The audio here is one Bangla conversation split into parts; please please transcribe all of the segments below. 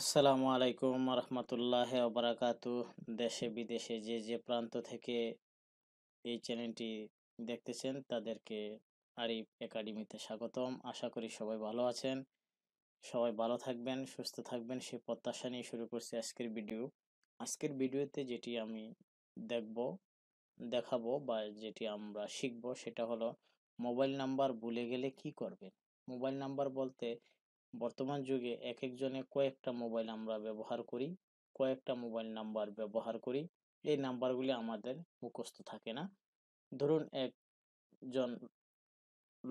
আসসালামু আলাইকুম রহমতুল্লাহ ওবরাকাতু দেশে বিদেশে যে যে প্রান্ত থেকে এই চ্যানেলটি দেখতেছেন তাদেরকে আরিফ একাডেমিতে স্বাগতম আশা করি সবাই ভালো আছেন সবাই ভালো থাকবেন সুস্থ থাকবেন সেই প্রত্যাশা নিয়ে শুরু করছি আজকের ভিডিও আজকের ভিডিওতে যেটি আমি দেখব দেখাবো বা যেটি আমরা শিখব সেটা হলো মোবাইল নাম্বার ভুলে গেলে কি করবেন মোবাইল নাম্বার বলতে বর্তমান যুগে এক একজনে কয়েকটা মোবাইল আমরা ব্যবহার করি কয়েকটা মোবাইল নাম্বার ব্যবহার করি এই নাম্বারগুলি আমাদের মুখস্থ থাকে না ধরুন একজন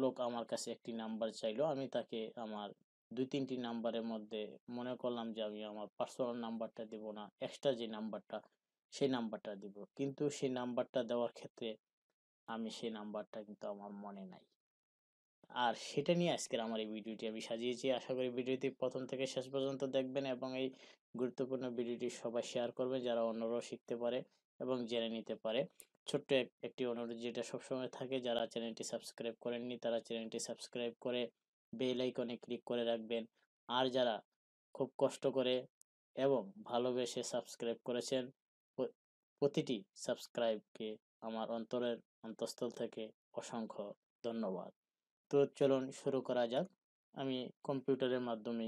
লোক আমার কাছে একটি নাম্বার চাইলো আমি তাকে আমার দুই তিনটি নাম্বারের মধ্যে মনে করলাম যে আমি আমার পার্সোনাল নাম্বারটা দেব না এক্সট্রা যে নাম্বারটা সেই নাম্বারটা দিব কিন্তু সেই নাম্বারটা দেওয়ার ক্ষেত্রে আমি সেই নাম্বারটা কিন্তু আমার মনে নাই আর সেটা নিয়ে আজকের আমার এই ভিডিওটি আমি সাজিয়েছি আশা করি ভিডিওটি প্রথম থেকে শেষ পর্যন্ত দেখবেন এবং এই গুরুত্বপূর্ণ ভিডিওটি সবাই শেয়ার করবেন যারা অন্যরাও শিখতে পারে এবং জেনে নিতে পারে ছোট্ট একটি অনুরোধ যেটা সবসময় থাকে যারা চ্যানেলটি সাবস্ক্রাইব করেননি তারা চ্যানেলটি সাবস্ক্রাইব করে বেল আইকনে ক্লিক করে রাখবেন আর যারা খুব কষ্ট করে এবং ভালোবেসে সাবস্ক্রাইব করেছেন প্রতিটি সাবস্ক্রাইবকে আমার অন্তরের অন্তঃস্থল থেকে অসংখ্য ধন্যবাদ প্রচলন শুরু করা যাক আমি কম্পিউটারের মাধ্যমে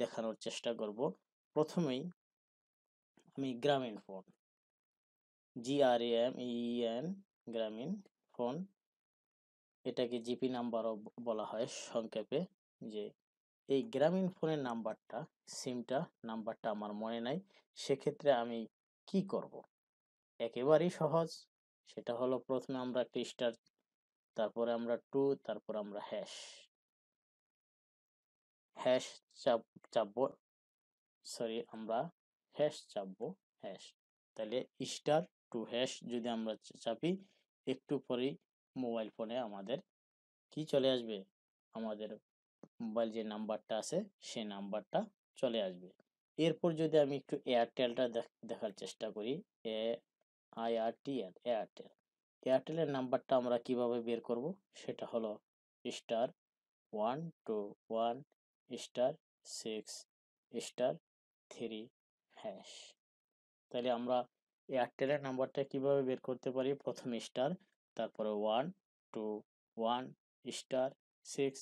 দেখানোর চেষ্টা করব প্রথমেই আমি Grameenphone GRM EN e Grameenphone এটাকে জিপি নাম্বারও বলা হয় সংক্ষেপে যে এই গ্রামীণ ফোনের নাম্বারটা সিমটা নাম্বারটা আমার মনে নাই সেক্ষেত্রে আমি কি করব একেবারেই সহজ সেটা হলো প্রথমে আমরা একটা স্টার তারপরে আমরা টু তারপর আমরা হ্যাশ হ্যাশ চাপ চাপবো সরি আমরা হ্যাশ চাপবো হ্যাশ তাহলে স্টার টু হ্যাশ যদি আমরা চাপি একটু পরেই মোবাইল ফোনে আমাদের কি চলে আসবে আমাদের মোবাইল যে নাম্বারটা আছে সে নাম্বারটা চলে আসবে এরপর যদি আমি একটু এয়ারটেলটা দেখার চেষ্টা করি এ আই আর আইআরটিএল এয়ারটেল এয়ারটেলের নাম্বারটা আমরা কিভাবে বের করব সেটা হলো star one two one star six star three hash তাহলে আমরা এয়ারটেলের নাম্বারটা কিভাবে বের করতে পারি প্রথম স্টার তারপরে one two one star six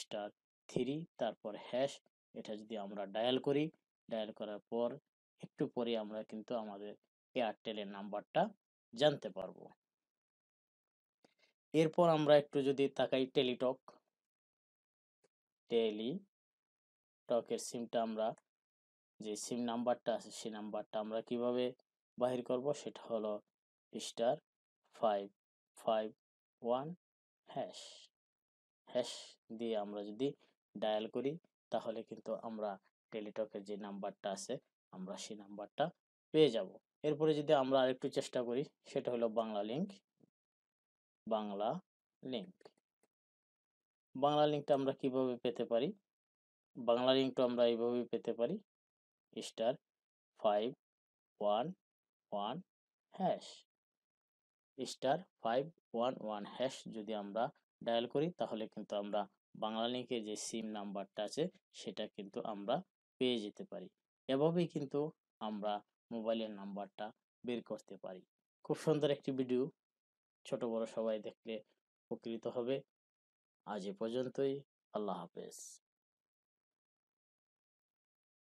star three তারপর হ্যাশ এটা যদি আমরা ডায়াল করি ডায়াল করার পর একটু পরে আমরা কিন্তু আমাদের এয়ারটেলের নাম্বারটা জানতে পারবো এরপর আমরা একটু যদি তাকাই টেলিটক টেলি টকের সিমটা আমরা যে সিম নাম্বারটা আছে সেই নাম্বারটা আমরা কিভাবে বাহির করব সেটা হলো star five five one hash hash দিয়ে আমরা যদি ডায়াল করি তাহলে কিন্তু আমরা টেলিটকের যে নাম্বারটা আছে আমরা সেই নাম্বারটা পেয়ে যাব এরপরে যদি আমরা আরেকটু চেষ্টা করি সেটা হলো বাংলা লিঙ্ক বাংলা লিঙ্ক বাংলা লিঙ্কটা আমরা কিভাবে পেতে পারি বাংলা লিঙ্কটা আমরা এইভাবে পেতে পারি star five one one hash star five one one hash যদি আমরা ডায়াল করি তাহলে কিন্তু আমরা বাংলা লিঙ্কে যে সিম নাম্বারটা আছে সেটা কিন্তু আমরা পেয়ে যেতে পারি এভাবেই কিন্তু আমরা মোবাইলের নাম্বারটা বের করতে পারি খুব সুন্দর একটি ভিডিও ছোট বড় সবাই দেখলে উপকৃত হবে আজ এ পর্যন্তই আল্লাহ হাফেজ